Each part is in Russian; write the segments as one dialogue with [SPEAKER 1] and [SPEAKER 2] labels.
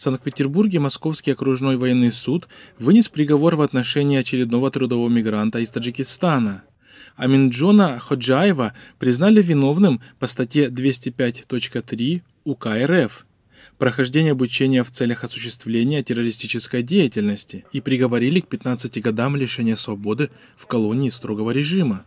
[SPEAKER 1] В Санкт-Петербурге Московский окружной военный суд вынес приговор в отношении очередного трудового мигранта из Таджикистана. Аминджона Ходжаева признали виновным по статье 205.3 УК РФ прохождение обучения в целях осуществления террористической деятельности и приговорили к 15 годам лишения свободы в колонии строгого режима.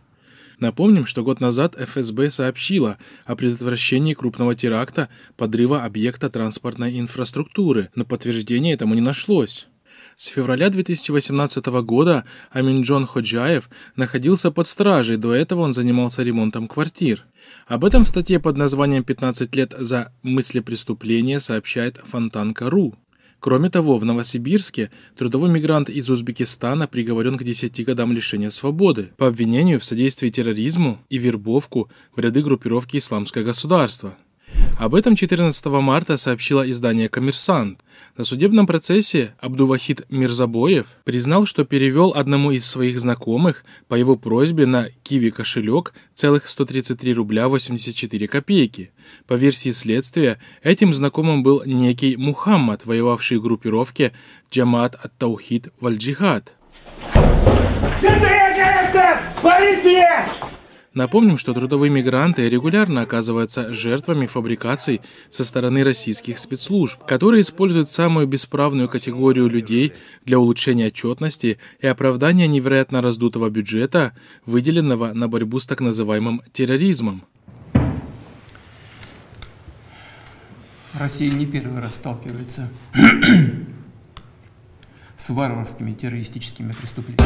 [SPEAKER 1] Напомним, что год назад ФСБ сообщила о предотвращении крупного теракта подрыва объекта транспортной инфраструктуры, но подтверждения этому не нашлось. С февраля 2018 года Аминджон Ходжаев находился под стражей, до этого он занимался ремонтом квартир. Об этом в статье под названием «15 лет за мысли преступления» сообщает Фонтанка.ру. Кроме того, в Новосибирске трудовой мигрант из Узбекистана приговорен к 10 годам лишения свободы по обвинению в содействии терроризму и вербовку в ряды группировки «Исламское государство». Об этом 14 марта сообщило издание «Коммерсант». На судебном процессе Абдувахид Мирзабоев признал, что перевел одному из своих знакомых по его просьбе на Киви кошелек целых 133 рубля 84 копейки. По версии следствия, этим знакомым был некий Мухаммад, воевавший в группировке Джамат ат-Таухид валь-Джихад. Полиция! Напомним, что трудовые мигранты регулярно оказываются жертвами фабрикаций со стороны российских спецслужб, которые используют самую бесправную категорию людей для улучшения отчетности и оправдания невероятно раздутого бюджета, выделенного на борьбу с так называемым терроризмом. Россия не первый раз сталкивается с варварскими террористическими преступлениями.